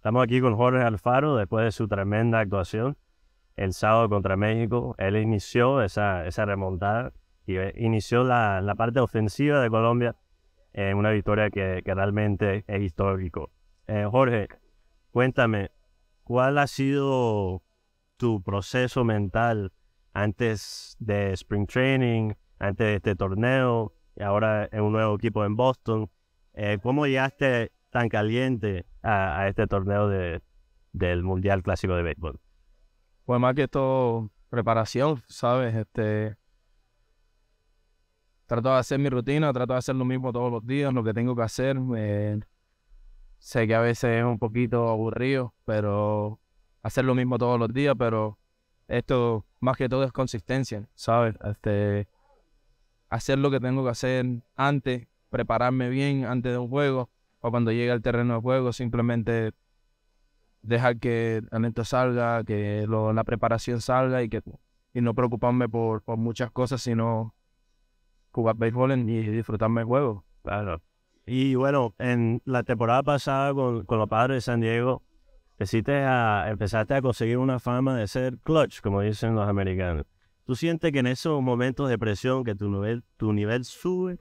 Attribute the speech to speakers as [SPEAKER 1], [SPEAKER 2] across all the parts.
[SPEAKER 1] Estamos aquí con Jorge Alfaro después de su tremenda actuación el sábado contra México. Él inició esa, remontada y eh, inició la, parte ofensiva de Colombia en una victoria que, realmente es histórico. Eh, Jorge, cuéntame, ¿cuál ha sido tu proceso mental antes de Spring Training, antes de este torneo, y ahora en un nuevo equipo en Boston? Eh, ¿Cómo llegaste tan caliente a, este torneo del Mundial Clásico de Béisbol?
[SPEAKER 2] Pues más que todo, preparación, ¿sabes? Este, trato de hacer mi rutina, trato de hacer lo mismo todos los días, lo que tengo que hacer. Eh, sé que a veces es un poquito aburrido, pero hacer lo mismo todos los días, pero esto más que todo es consistencia, ¿sabes? Este, hacer lo que tengo que hacer antes, prepararme bien antes de un juego, o cuando llega al terreno de juego, simplemente dejar que el talento salga, que la preparación salga y que y no preocuparme por, muchas cosas, sino jugar béisbol y disfrutarme el juego. Claro. Y bueno, en la
[SPEAKER 1] temporada pasada con, los padres de San Diego, a, empezaste a conseguir una fama de ser clutch, como dicen los americanos. ¿Tú sientes que en esos momentos de presión que tu nivel, tu nivel sube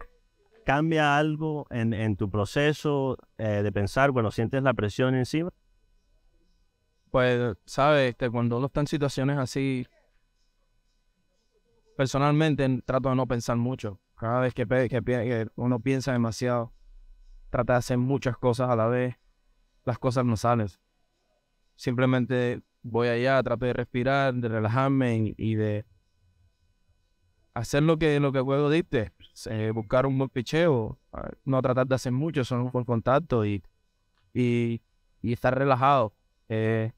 [SPEAKER 1] ¿Cambia algo en, tu proceso eh, de pensar cuando sientes la presión encima?
[SPEAKER 2] Pues, sabes, este, cuando uno está en situaciones así, personalmente trato de no pensar mucho. Cada vez que, que, uno piensa demasiado, trata de hacer muchas cosas a la vez, las cosas no salen. Simplemente voy allá, trato de respirar, de relajarme y de hacer lo que, lo que juego diste, eh, buscar un buen picheo, ah, no tratar de hacer mucho, son un buen contacto y, y, estar relajado. Eh,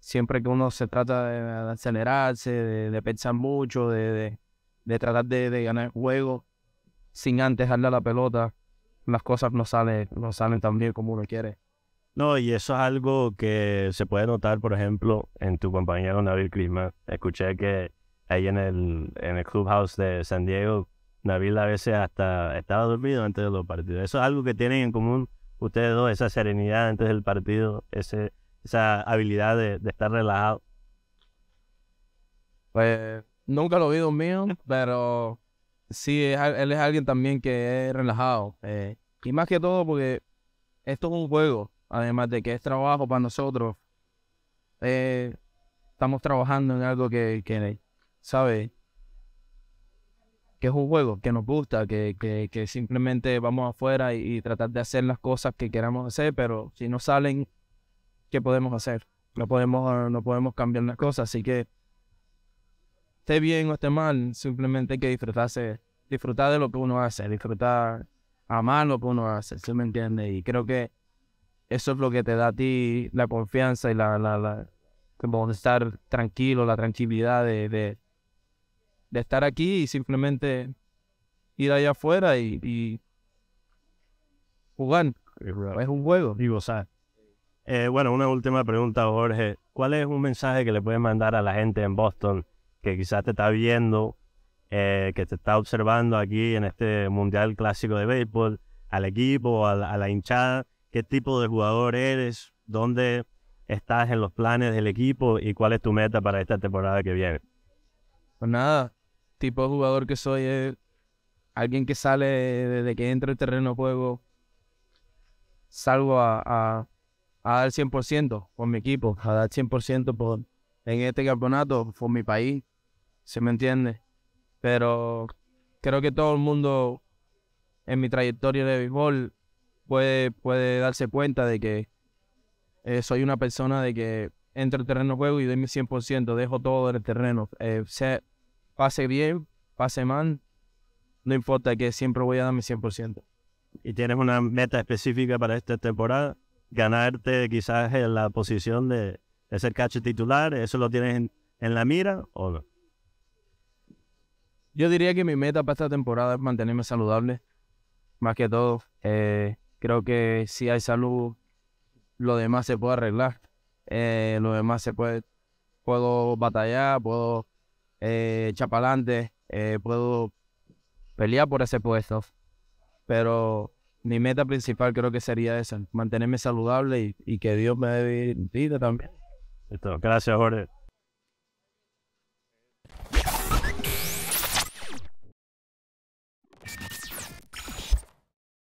[SPEAKER 2] siempre que uno se trata de, acelerarse, de, pensar mucho, de, tratar de, ganar juego, sin antes darle a la pelota, las cosas no salen, no salen tan bien como uno quiere.
[SPEAKER 1] No, y eso es algo que se puede notar, por ejemplo, en tu compañero Nabil Crisma. Escuché que ahí en el, en el clubhouse de San Diego, Nabil a veces hasta estaba dormido antes de los partidos. Eso es algo que tienen en común ustedes dos, esa serenidad antes del partido, ese, esa habilidad de, estar relajado.
[SPEAKER 2] Pues nunca lo vi dormido, pero sí, él es alguien también que es relajado. Eh, y más que todo porque esto es un juego, además de que es trabajo para nosotros. Eh, estamos trabajando en algo que ¿sabes? Que es un juego que nos gusta, que, simplemente vamos afuera y, tratar de hacer las cosas que queramos hacer, pero si no salen, ¿qué podemos hacer? No podemos, no podemos cambiar las cosas, así que esté bien o esté mal, simplemente hay que disfrutarse, disfrutar de lo que uno hace, disfrutar, amar lo que uno hace, ¿sí me entiende? Y creo que eso es lo que te da a ti la confianza y la, la, la como estar tranquilo, la tranquilidad de, estar aquí y simplemente ir allá afuera y, jugar.
[SPEAKER 1] Es un juego. Y gozar. Eh, bueno, una última pregunta, Jorge. ¿Cuál es un mensaje que le puedes mandar a la gente en Boston que quizás te está viendo, eh, que te está observando aquí en este Mundial Clásico de Béisbol, al equipo, a a la hinchada? ¿Qué tipo de jugador eres? ¿Dónde estás en los planes del equipo? ¿Y cuál
[SPEAKER 2] es tu meta para esta temporada que viene? Pues nada, tipo de jugador que soy es alguien que sale desde que entra el terreno de juego, salgo a, a, dar 100% por mi equipo, a dar 100% por, en este campeonato, por mi país, ¿se me entiende? Pero creo que todo el mundo en mi trayectoria de béisbol puede, puede darse cuenta de que eh, soy una persona de que entro al terreno de juego y doy mi 100%, dejo todo en el terreno. Eh, pase bien, pase mal, no importa que siempre voy a dar mi 100%. ¿Y tienes una meta específica para
[SPEAKER 1] esta temporada? ¿Ganarte quizás en la posición de, ser cacho titular? ¿Eso
[SPEAKER 2] lo tienes en, la mira o no? Yo diría que mi meta para esta temporada es mantenerme saludable, más que todo. Eh, creo que si hay salud, lo demás se puede arreglar. Eh, lo demás se puede, puedo batallar, puedo eh, Chapalante, eh, puedo pelear por ese puesto. Pero mi meta principal creo que sería esa, mantenerme saludable y, que Dios me dé vida también. Gracias, Jorge.